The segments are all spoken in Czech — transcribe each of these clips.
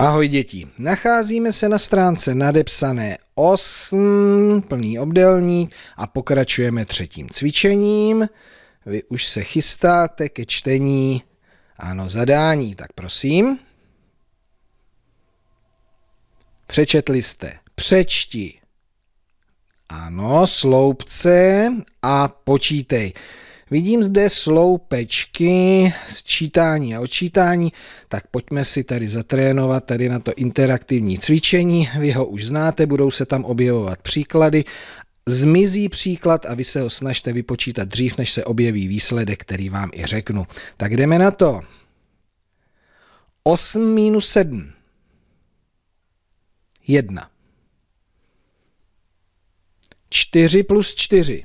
Ahoj děti, nacházíme se na stránce nadepsané 8, plný obdelník a pokračujeme třetím cvičením. Vy už se chystáte ke čtení, ano, zadání, tak prosím. Přečetli jste, přečti, ano, sloupce a počítej. Vidím zde sloupečky, sčítání a odčítání, tak pojďme si tady zatrénovat tady na to interaktivní cvičení. Vy ho už znáte, budou se tam objevovat příklady Zmizí příklad a vy se ho snažte vypočítat dřív, než se objeví výsledek, který vám i řeknu. Tak jdeme na to. 8 minus 7. 1. 4 plus 4.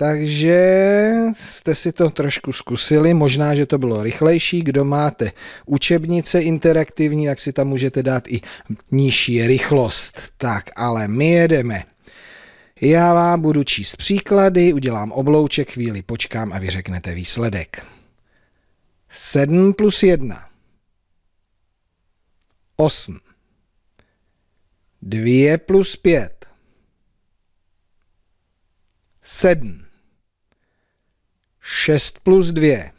Takže jste si to trošku zkusili, možná, že to bylo rychlejší. Kdo máte učebnice interaktivní, tak si tam můžete dát i nižší rychlost. Tak, ale my jedeme. Já vám budu číst příklady, udělám oblouček, chvíli počkám a vy řeknete výsledek. 7 plus 1. 8. 2 plus 5. 7. 6 plus 2.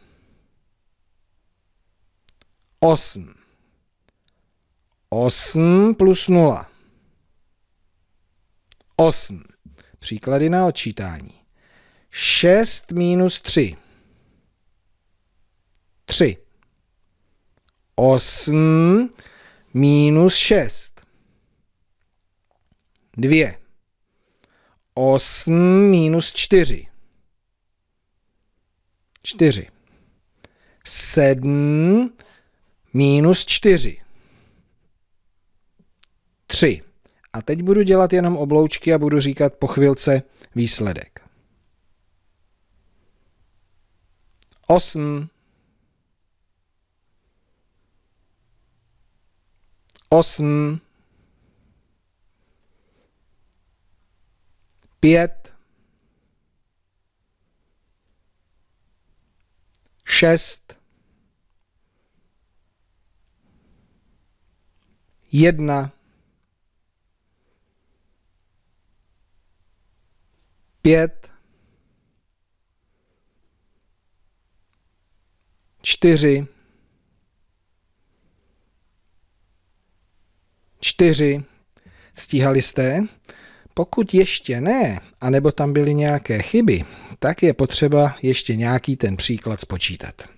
8. 8 plus 0. 8. Příklady na odčítání. 6 minus 3. 3. 8 minus 6. 2. 8 minus 4. 4. 7 minus 4. 3. A teď budu dělat jenom obloučky a budu říkat po chvilce výsledek. 8. 8. 5. šest, jedna, pět, čtyři, čtyři. Stíhali jste? Pokud ještě ne, anebo tam byly nějaké chyby, tak je potřeba ještě nějaký ten příklad spočítat.